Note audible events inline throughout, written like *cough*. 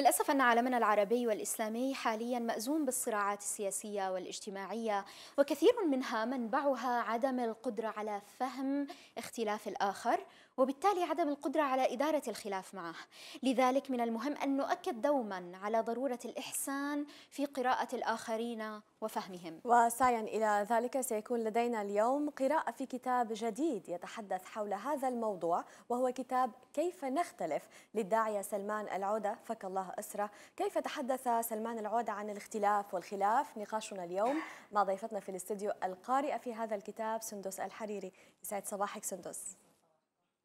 للأسف أن عالمنا العربي والإسلامي حاليا مأزوم بالصراعات السياسية والاجتماعية وكثير منها منبعها عدم القدرة على فهم اختلاف الآخر وبالتالي عدم القدرة على إدارة الخلاف معه لذلك من المهم أن نؤكد دوما على ضرورة الإحسان في قراءة الآخرين وفهمهم وسعيا إلى ذلك سيكون لدينا اليوم قراءة في كتاب جديد يتحدث حول هذا الموضوع وهو كتاب كيف نختلف للداعية سلمان العودة فك الله الله أسرة كيف تحدث سلمان العودة عن الاختلاف والخلاف نقاشنا اليوم مع ضيفتنا في الاستديو القارئة في هذا الكتاب سندس الحريري يسعد صباحك سندس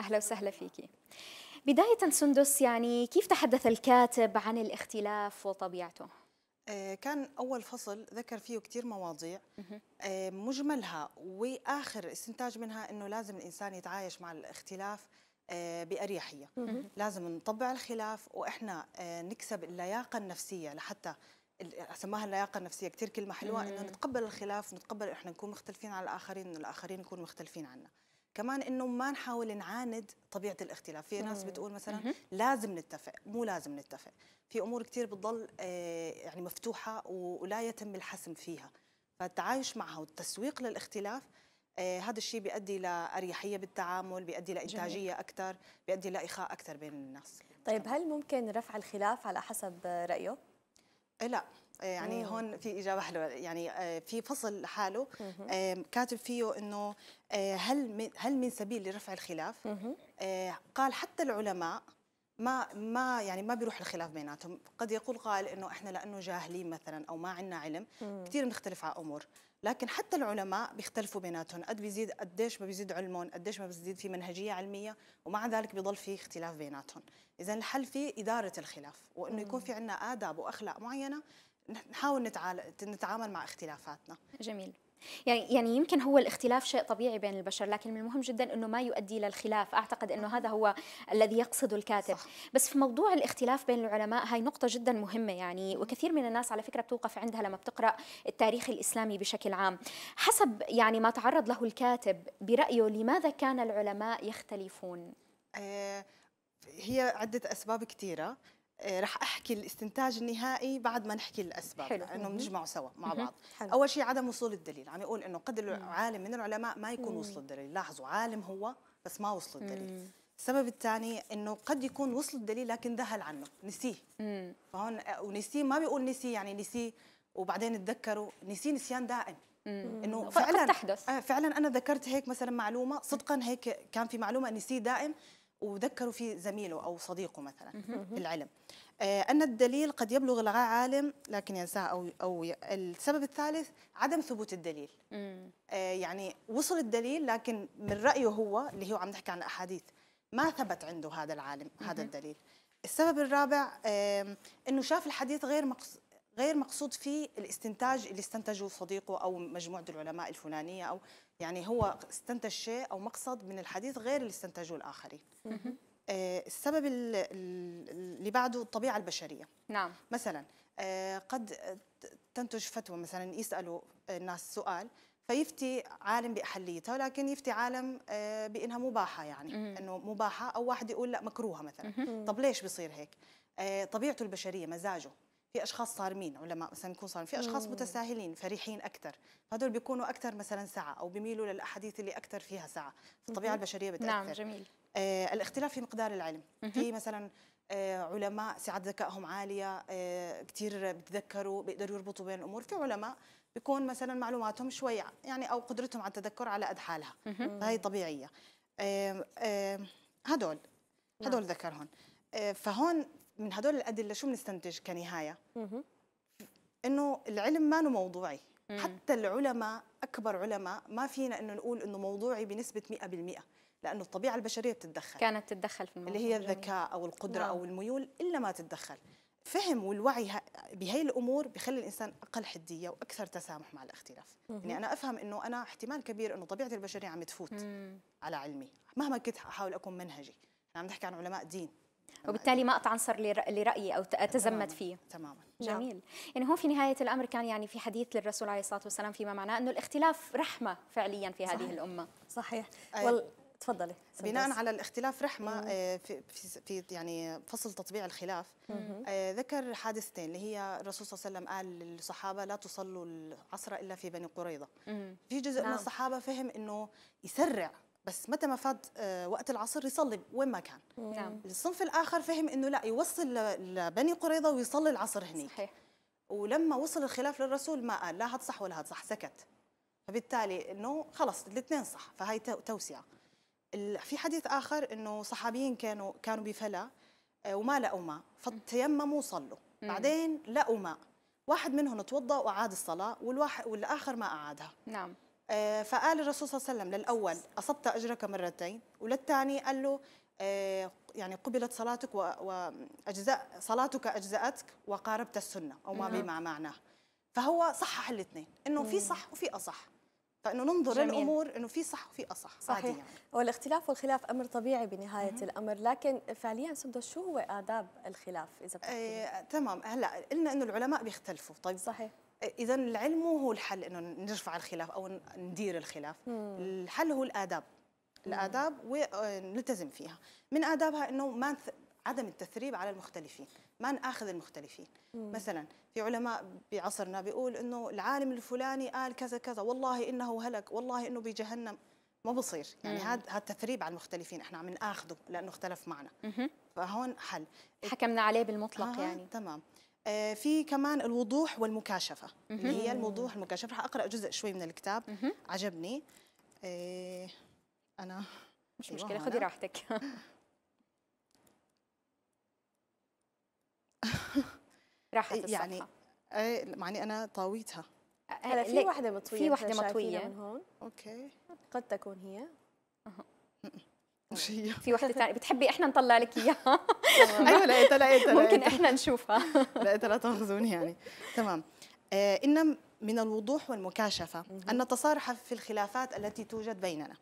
أهلا وسهلا فيكي بداية سندس يعني كيف تحدث الكاتب عن الاختلاف وطبيعته؟ آه، كان أول فصل ذكر فيه كثير مواضيع آه، مجملها وآخر استنتاج منها أنه لازم الإنسان يتعايش مع الاختلاف آه، بأريحية لازم نطبع الخلاف وإحنا آه، نكسب اللياقة النفسية لحتى سماها اللياقه النفسيه كثير كلمه حلوه انه نتقبل الخلاف نتقبل احنا نكون مختلفين على الاخرين والاخرين يكونوا مختلفين عنا كمان انه ما نحاول نعاند طبيعه الاختلاف في ناس بتقول مثلا لازم نتفق مو لازم نتفق في امور كثير بتضل آه، يعني مفتوحه ولا يتم الحسم فيها فالتعايش معها والتسويق للاختلاف آه، هذا الشيء بيؤدي لاريحيه بالتعامل بيؤدي لانتاجيه اكثر بيؤدي لاخاء اكثر بين الناس طيب هل ممكن رفع الخلاف على حسب رايه آه، لا آه، يعني مم. هون في اجابه حلوه يعني في فصل لحاله كاتب فيه انه هل من هل من سبيل لرفع الخلاف قال حتى العلماء ما ما يعني ما بيروح الخلاف بيناتهم قد يقول قائل انه احنا لانه جاهلين مثلا او ما عندنا علم كثير بنختلف على امور لكن حتى العلماء بيختلفوا بيناتهم قد بيزيد قديش ما بيزيد علمهم قديش ما بيزيد في منهجيه علميه ومع ذلك بيضل في اختلاف بيناتهم اذا الحل في اداره الخلاف وانه يكون في عندنا اداب واخلاق معينه نحاول نتعامل مع اختلافاتنا جميل يعني يعني يمكن هو الاختلاف شيء طبيعي بين البشر لكن من المهم جدا انه ما يؤدي الى الخلاف اعتقد انه هذا هو الذي يقصده الكاتب صح. بس في موضوع الاختلاف بين العلماء هاي نقطه جدا مهمه يعني وكثير من الناس على فكره بتوقف عندها لما بتقرا التاريخ الاسلامي بشكل عام حسب يعني ما تعرض له الكاتب برايه لماذا كان العلماء يختلفون آه هي عده اسباب كثيره آه، رح احكي الاستنتاج النهائي بعد ما نحكي الاسباب حلو. لانه بنجمعه سوا مع بعض حلو. اول شيء عدم وصول الدليل عم يقول انه قد العالم من العلماء ما يكون وصل الدليل لاحظوا عالم هو بس ما وصل الدليل السبب الثاني انه قد يكون وصل الدليل لكن ذهل عنه نسيه فهون آه، ونسيه ما بيقول نسيه يعني نسيه وبعدين تذكروا نسيه نسيان دائم انه فعلا تحدث. آه، فعلا انا ذكرت هيك مثلا معلومه صدقا هيك كان في معلومه نسيه دائم وذكروا في زميله أو صديقه مثلا في العلم آه، أن الدليل قد يبلغ الغاء عالم لكن ينساه أو, أو السبب الثالث عدم ثبوت الدليل آه، يعني وصل الدليل لكن من رأيه هو اللي هو عم نحكي عن الأحاديث ما ثبت عنده هذا العالم هذا الدليل السبب الرابع انه شاف الحديث غير مقصود غير مقصود فيه الاستنتاج اللي استنتجه صديقه او مجموعه العلماء الفلانيه او يعني هو استنتج شيء او مقصد من الحديث غير اللي استنتجه الاخرين. آه، السبب اللي بعده الطبيعه البشريه. نعم. مثلا آه، قد تنتج فتوى مثلا يسالوا الناس سؤال فيفتي عالم باحليتها ولكن يفتي عالم آه، بانها مباحه يعني انه مباحه او واحد يقول لا مكروهه مثلا طب ليش بصير هيك طبيعته البشريه مزاجه في اشخاص صارمين علماء مثلا يكون صارمين في اشخاص متساهلين فريحين اكثر هذول بيكونوا اكثر مثلا سعه او بيميلوا للاحاديث اللي اكثر فيها سعه الطبيعه البشريه بتاثر نعم جميل آه الاختلاف في مقدار العلم في مثلا آه علماء سعه ذكائهم عاليه آه كثير بتذكروا بيقدروا يربطوا بين الامور في علماء بيكون مثلا معلوماتهم شوي يعني او قدرتهم على التذكر على قد حالها فهي طبيعيه آه آه هدول هدول نعم. ذكرهم آه، فهون من هدول الادله شو بنستنتج كنهايه؟ انه العلم ما له موضوعي حتى العلماء اكبر علماء ما فينا انه نقول انه موضوعي بنسبه 100% لانه الطبيعه البشريه بتتدخل كانت تتدخل في الموضوع اللي هي الذكاء او القدره نعم. او الميول الا ما تتدخل فهم والوعي بهي الامور بخلي الانسان اقل حديه واكثر تسامح مع الاختلاف مم. يعني انا افهم انه انا احتمال كبير انه طبيعه البشريه عم تفوت مم. على علمي مهما كنت احاول اكون منهجي احنا عم نحكي عن علماء دين وبالتالي ما اتعنصر لرايي او اتزمت فيه تماما نعم. جميل يعني هو في نهايه الامر كان يعني في حديث للرسول عليه الصلاه والسلام فيما معناه انه الاختلاف رحمه فعليا في هذه صحيح. الامه صحيح آه، وال... تفضلي بناء على الاختلاف رحمه آه، في في يعني فصل تطبيع الخلاف آه، ذكر حادثتين اللي هي الرسول صلى الله عليه وسلم قال للصحابه لا تصلوا العصر الا في بني قريظه في جزء نعم. من الصحابه فهم انه يسرع بس متى ما فات آه، وقت العصر يصلي وين ما كان نعم. الصنف الاخر فهم انه لا يوصل لبني قريظه ويصلي العصر هنيك صحيح ولما وصل الخلاف للرسول ما قال لا هاد صح ولا هاد صح سكت فبالتالي انه خلص الاثنين صح فهي توسعه في حديث اخر انه صحابيين كانوا كانوا بفلا آه، وما لقوا ماء فتيمموا وصلوا بعدين لقوا ماء واحد منهم توضا واعاد الصلاه والواحد والاخر ما اعادها نعم آه، فقال الرسول صلى الله عليه وسلم للأول أصبت أجرك مرتين وللثاني قال له آه، يعني قبلت صلاتك وأجزاء صلاتك أجزأتك وقاربت السنة أو ما نعم. بما معناه فهو صحح الاثنين إنه في صح وفي أصح فانه ننظر جميل. للامور انه في صح وفي اصح صحيح يعني. والاختلاف والخلاف امر طبيعي بنهايه مم. الامر لكن فعليا سندس شو هو اداب الخلاف اذا آه، تمام هلا قلنا انه العلماء بيختلفوا طيب صحيح اذا العلم هو الحل انه نرفع الخلاف او ندير الخلاف مم. الحل هو الاداب الاداب ونلتزم آه، فيها من ادابها انه ما عدم التثريب على المختلفين ما ناخذ المختلفين مم. مثلا في علماء بعصرنا بيقول انه العالم الفلاني قال كذا كذا والله انه هلك والله انه بجهنم ما بصير يعني هذا هذا تثريب على المختلفين احنا عم ناخذه لانه اختلف معنا مم. فهون حل حكمنا عليه بالمطلق آه يعني تمام آه، في كمان الوضوح والمكاشفة اللي هي الوضوح والمكاشفة رح أقرأ جزء شوي من الكتاب عجبني آه، أنا مش أيوة، مشكلة خذي راحتك *laughs* راحت يعني معني آه، أنا طاويتها هلا في واحدة مطوية في واحدة مطوية من هون اوكي قد تكون هي شيء في وحده ثانيه بتحبي احنا نطلع لك اياها ايوه لقيتها لقيتها ممكن احنا نشوفها لقيتها *laughs* لا تاخذوني يعني تمام آه ان من الوضوح والمكاشفه ان نتصارح في الخلافات التي توجد بيننا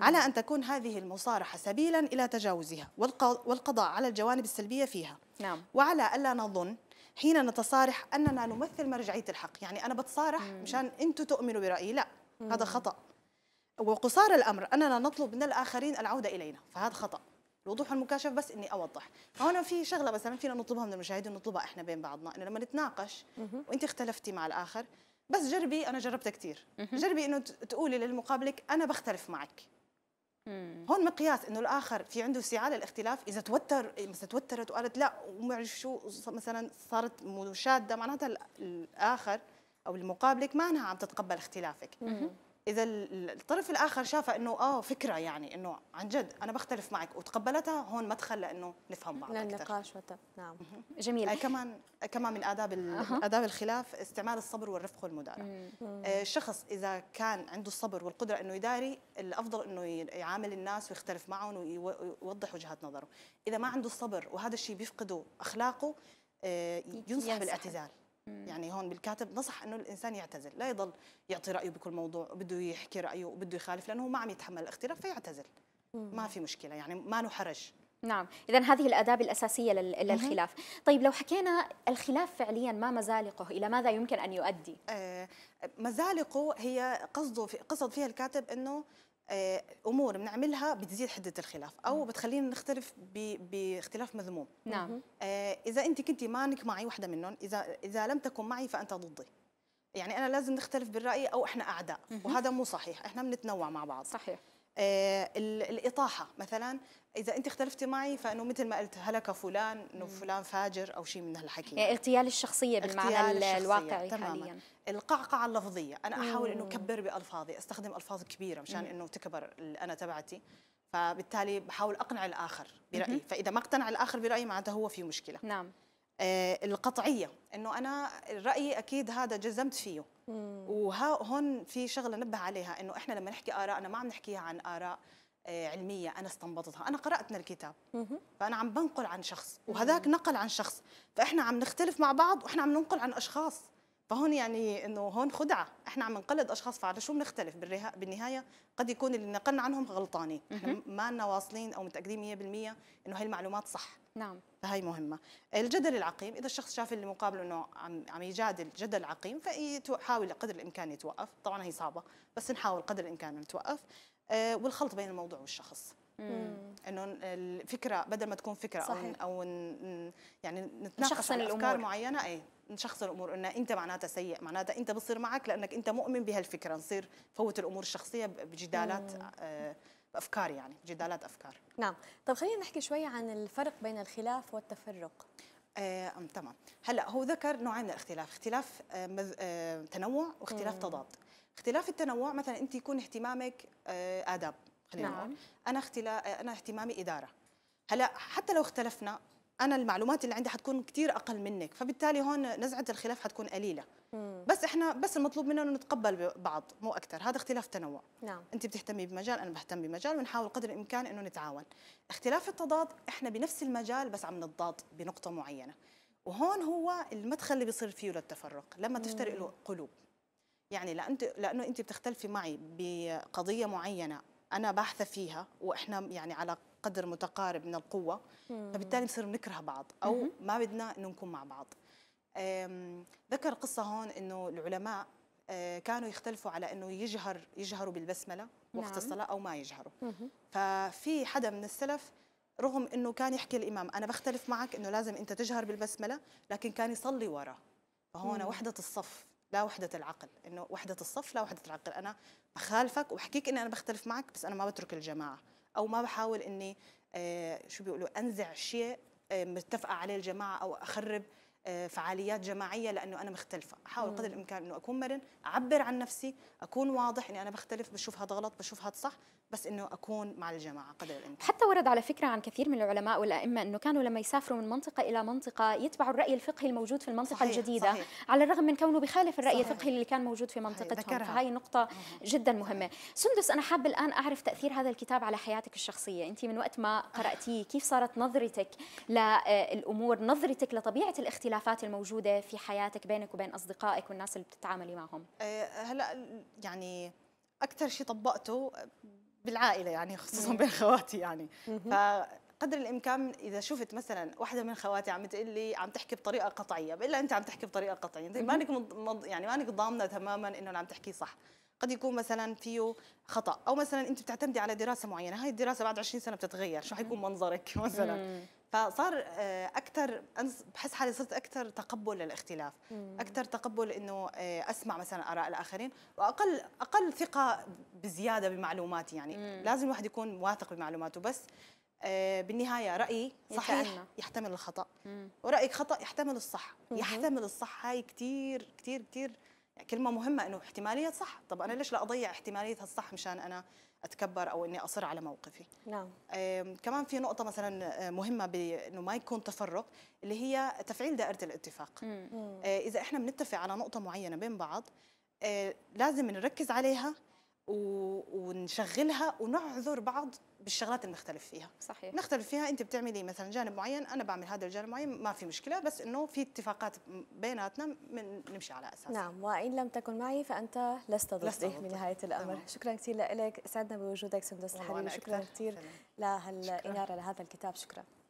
على ان تكون هذه المصارحه سبيلا الى تجاوزها والقضاء على الجوانب السلبيه فيها نعم وعلى الا نظن حين نتصارح اننا نمثل مرجعيه الحق يعني انا بتصارح مشان انتم تؤمنوا برايي لا هذا خطا وقصار الامر اننا نطلب من الاخرين العوده الينا فهذا خطا الوضوح المكاشف بس اني اوضح هون في شغله مثلا فينا نطلبها من المشاهدين نطلبها احنا بين بعضنا انه لما نتناقش وانت اختلفتي مع الاخر بس جربي انا جربتها كثير جربي انه تقولي للمقابلك انا بختلف معك هون مقياس انه الاخر في عنده سعه للاختلاف اذا توتر مثلا توترت وقالت لا وما شو مثلا صارت مشاده معناتها الاخر او المقابلك ما انها عم تتقبل اختلافك اذا الطرف الاخر شافها انه اه فكره يعني انه عن جد انا بختلف معك وتقبلتها هون مدخل لانه نفهم بعض للنقاش وت... نعم جميل آه كمان آه كمان من اداب أه. اداب الخلاف استعمال الصبر والرفق والمداراه آه الشخص اذا كان عنده الصبر والقدره انه يداري الافضل انه يعامل الناس ويختلف معهم ويوضح وجهات نظره اذا ما عنده الصبر وهذا الشيء بيفقده اخلاقه آه ينصح بالاعتزال يعني هون بالكاتب نصح انه الانسان يعتزل لا يضل يعطي رايه بكل موضوع وبده يحكي رايه وبده يخالف لانه هو ما عم يتحمل الاختلاف فيعتزل ما في مشكله يعني ما له حرج نعم اذا هذه الاداب الاساسيه للخلاف طيب لو حكينا الخلاف فعليا ما مزالقه الى ماذا يمكن ان يؤدي آه مزالقه هي قصده في قصد فيها الكاتب انه آه، امور بنعملها بتزيد حده الخلاف او بتخلينا نختلف باختلاف مذموم نعم آه، اذا انت كنت مانك معي وحده منهم اذا اذا لم تكن معي فانت ضدي يعني انا لازم نختلف بالراي او احنا اعداء وهذا مو صحيح احنا بنتنوع مع بعض صحيح آه، الاطاحه مثلا اذا انت اختلفتي معي فانه مثل ما قلت هلك فلان انه فلان فاجر او شيء من هالحكي يعني اغتيال الشخصيه بالمعنى اغتيال الواقعي تماما. حاليا القعقعه اللفظيه انا احاول انه اكبر بالفاظي استخدم الفاظ كبيره مشان انه تكبر الانا تبعتي فبالتالي بحاول اقنع الاخر برايي فاذا ما اقتنع الاخر برايي معناته هو في مشكله نعم آه، القطعيه انه انا رايي اكيد هذا جزمت فيه وهون في شغله نبه عليها انه احنا لما نحكي ارائنا ما عم نحكيها عن اراء آه، علميه انا استنبطتها انا قرات من الكتاب فانا عم بنقل عن شخص وهذاك نقل عن شخص فاحنا عم نختلف مع بعض واحنا عم ننقل عن اشخاص فهون يعني انه هون خدعه احنا عم نقلد اشخاص فعلى شو بنختلف بالنهايه قد يكون اللي نقلنا عنهم غلطانين احنا ما لنا واصلين او متاكدين 100% انه هاي المعلومات صح نعم فهي مهمة الجدل العقيم إذا الشخص شاف اللي مقابله أنه عم, عم يجادل جدل عقيم فيحاول قدر الإمكان يتوقف طبعا هي صعبة بس نحاول قدر الإمكان نتوقف آه والخلط بين الموضوع والشخص انه الفكره بدل ما تكون فكره صحيح. او او يعني نتناقش على افكار معينه ايه نشخص الامور انه انت معناتها سيء معناتها انت بصير معك لانك انت مؤمن بهالفكره نصير فوت الامور الشخصيه بجدالات آه افكار يعني جدالات افكار نعم طب خلينا نحكي شوي عن الفرق بين الخلاف والتفرق آه، تمام هلا هو ذكر نوعين من الاختلاف اختلاف آه، آه، تنوع واختلاف مم. تضاد اختلاف التنوع مثلا انت يكون اهتمامك آه، اداب خلينا نعم. انا اختلا... آه، انا اهتمامي اداره هلا حتى لو اختلفنا انا المعلومات اللي عندي حتكون كثير اقل منك فبالتالي هون نزعه الخلاف حتكون قليله مم. بس احنا بس المطلوب منا انه نتقبل بعض مو اكثر هذا اختلاف تنوع نعم. انت بتهتمي بمجال انا بهتم بمجال ونحاول قدر الامكان انه نتعاون اختلاف التضاد احنا بنفس المجال بس عم نتضاد بنقطه معينه وهون هو المدخل اللي بيصير فيه للتفرق لما تفترق له قلوب يعني لأنت لانه انت بتختلفي معي بقضيه معينه انا باحثه فيها واحنا يعني على قدر متقارب من القوه فبالتالي بصير بنكره بعض او ما بدنا انه نكون مع بعض ذكر قصه هون انه العلماء آه، كانوا يختلفوا على انه يجهر يجهروا بالبسمله وقت نعم. الصلاه او ما يجهروا ففي حدا من السلف رغم انه كان يحكي الامام انا بختلف معك انه لازم انت تجهر بالبسمله لكن كان يصلي وراه فهون وحده الصف لا وحده العقل انه وحده الصف لا وحده العقل انا بخالفك وبحكيك اني انا بختلف معك بس انا ما بترك الجماعه او ما بحاول اني آه، شو بيقولوا انزع شيء آه، متفقه عليه الجماعه او اخرب آه، فعاليات جماعيه لانه انا مختلفه احاول قدر الامكان انه اكون مرن اعبر عن نفسي اكون واضح اني انا بختلف بشوف هذا غلط بشوف هذا صح بس انه اكون مع الجماعه قدر الامكان حتى ورد على فكره عن كثير من العلماء والائمه انه كانوا لما يسافروا من منطقه الى منطقه يتبعوا الراي الفقهي الموجود في المنطقه صحيح الجديده صحيح على الرغم من كونه بخالف الراي صحيح الفقهي اللي كان موجود في منطقتهم فهي نقطه جدا مهمه سندس انا حابه الان اعرف تاثير هذا الكتاب على حياتك الشخصيه انت من وقت ما قراتيه كيف صارت نظرتك للامور نظرتك لطبيعه الاختلاف الخلافات الموجوده في حياتك بينك وبين اصدقائك والناس اللي بتتعاملي معهم آه، هلا يعني اكثر شيء طبقته بالعائله يعني خصوصا بين خواتي يعني فقدر الامكان اذا شفت مثلا واحده من خواتي عم تقول لي عم تحكي بطريقه قطعيه لها انت عم تحكي بطريقه قطعيه انت مانك مض... يعني مانك ضامنه تماما انه عم تحكي صح قد يكون مثلا فيه خطا او مثلا انت بتعتمدي على دراسه معينه هاي الدراسه بعد 20 سنه بتتغير شو حيكون منظرك *laughs* مثلا فصار آه، اكثر بحس حالي صرت اكثر تقبل للاختلاف اكثر تقبل انه آه، اسمع مثلا اراء الاخرين واقل اقل ثقه بزياده بمعلوماتي يعني مم. لازم الواحد يكون واثق بمعلوماته بس آه، بالنهايه رايي صحيح يحتمل الخطا مم. ورايك خطا يحتمل الصح مم. يحتمل الصح هاي كثير كثير كثير يعني كلمه مهمه انه احتماليه صح طب انا ليش لا اضيع احتماليه الصح مشان انا اتكبر او اني اصر على موقفي نعم كمان في نقطه مثلا آه، مهمه بانه ما يكون تفرق اللي هي تفعيل دائره الاتفاق مم. آه، اذا احنا بنتفق على نقطه معينه بين بعض آه، لازم نركز عليها ونشغلها ونعذر بعض بالشغلات اللي نختلف فيها صحيح نختلف فيها انت بتعملي مثلا جانب معين انا بعمل هذا الجانب معين ما في مشكله بس انه في اتفاقات بيناتنا من نمشي على اساسها نعم وان لم تكن معي فانت لست ضدي من نهايه الامر تمام. شكرا كثير لك سعدنا بوجودك سندس الحبيب شكرا كثير لهالاناره لهذا الكتاب شكرا